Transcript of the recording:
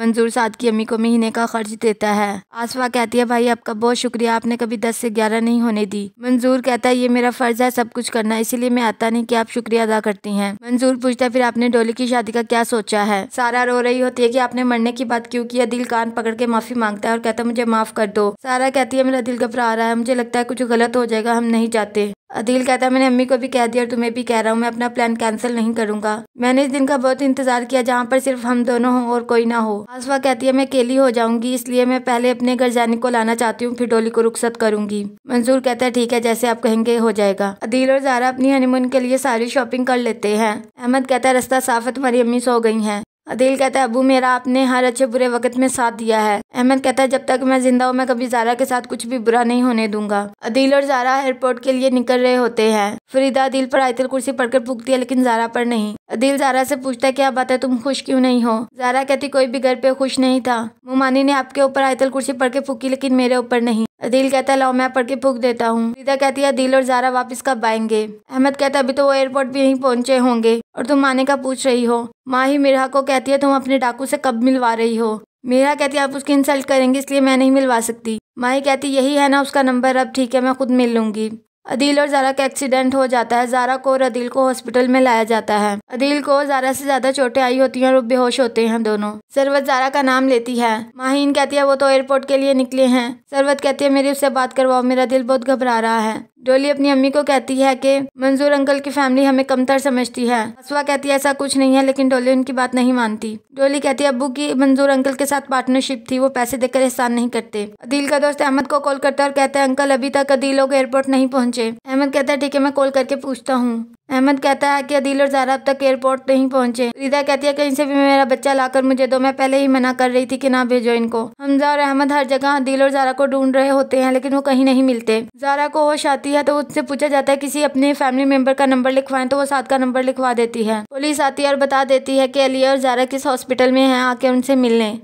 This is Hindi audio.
मंजूर साद की अम्मी को महीने का खर्च देता है आसवा कहती है भाई आपका बहुत शुक्रिया आपने कभी दस से ग्यारह नहीं होने दी मंजूर कहता है ये मेरा फर्ज है सब कुछ करना इसीलिए मैं आता नहीं कि आप शुक्रिया अदा करती हैं मंजूर पूछता है फिर आपने डोली की शादी का क्या सोचा है सारा रो रही होती है की आपने मरने की बात क्यूँ की दिल कान पकड़ के माफी मांगता है और कहता है मुझे माफ कर दो सारा कहती है मेरा दिल घबरा रहा है मुझे लगता है कुछ गलत हो जाएगा हम नहीं चाहते अदिल कहता है मैंने अम्मी को भी कह दिया और तुम्हें भी कह रहा हूँ मैं अपना प्लान कैंसिल नहीं करूँगा मैंने इस दिन का बहुत इंतजार किया जहाँ पर सिर्फ हम दोनों हों और कोई ना हो आसवा कहती है मैं अकेली हो जाऊंगी इसलिए मैं पहले अपने घर जाने को लाना चाहती हूँ फिर डोली को रुख्सत करूंगी मंजूर कहता है ठीक है जैसे आप कहेंगे हो जाएगा अदील और जारा अपनी हनीमून के लिए सारी शॉपिंग कर लेते हैं अहमद कहता है रास्ता साफ है तुम्हारी अम्मी सो गई है अदील कहता है अबू मेरा आपने हर अच्छे बुरे वक्त में साथ दिया है अहमद कहता है जब तक मैं जिंदा हूँ मैं कभी जारा के साथ कुछ भी बुरा नहीं होने दूंगा अदील और जारा एयरपोर्ट के लिए निकल रहे होते हैं फरीदा अदील पर आयतल कुर्सी पढ़कर पूछती है लेकिन जारा पर नहीं अदिल जारा से पूछता क्या बात है तुम खुश क्यों नहीं हो जारा कहती कोई भी घर पे खुश नहीं था मुमानी ने आपके ऊपर आयतल कुर्सी पढ़ के फूकी लेकिन मेरे ऊपर नहीं अदिल कहता है लो मैं पढ़ के फूक देता हूँ सीधा कहती है अदिल और जारा वापस कब आएंगे अहमद कहता अभी तो वो एयरपोर्ट भी यहीं पहुंचे होंगे और तुम माने का पूछ रही हो माँ ही मीरा को कहती है तुम अपने डाकू से कब मिलवा रही हो मीरा कहती है आप उसकी इंसल्ट करेंगे इसलिए मैं नहीं मिलवा सकती माही कहती यही है ना उसका नंबर अब ठीक है मैं खुद मिल लूंगी अदील और ज़ारा का एक्सीडेंट हो जाता है ज़ारा को और अदील को हॉस्पिटल में लाया जाता है अदील को ज़ारा से ज़्यादा चोटें आई होती हैं और बेहोश होते हैं दोनों सरवत ज़ारा का नाम लेती है माहीन कहती है वो तो एयरपोर्ट के लिए निकले हैं सरवत कहती है मेरी उससे बात करवाओ मेरा दिल बहुत घबरा रहा है डोली अपनी अम्मी को कहती है कि मंजूर अंकल की फैमिली हमें कमतर समझती है हसवा कहती है ऐसा कुछ नहीं है लेकिन डोली उनकी बात नहीं मानती डोली कहती है अबू की मंजूर अंकल के साथ पार्टनरशिप थी वो पैसे देकर एहसान नहीं करते अदील का दोस्त अहमद को कॉल करता है और कहता है अंकल अभी तक अदील लोग एयरपोर्ट नहीं पहुंचे अहमद कहता है ठीक है मैं कॉल करके पूछता हूँ अहमद कहता है कि अदिल और जारा अब तक एयरपोर्ट नहीं पहुंचे रीदा कहती है कहीं से भी मेरा बच्चा लाकर मुझे दो मैं पहले ही मना कर रही थी कि ना भेजो इनको हमजा और अहमद हर जगह अदिल और जारा को ढूंढ रहे होते हैं लेकिन वो कहीं नहीं मिलते जारा को होश आती है तो उससे पूछा जाता है किसी अपने फैमिली मेम्बर का नंबर लिखवाए तो वो साथ का नंबर लिखवा देती है पुलिस आती है और बता देती है की अली और जारा किस हॉस्पिटल में है आके उनसे मिलने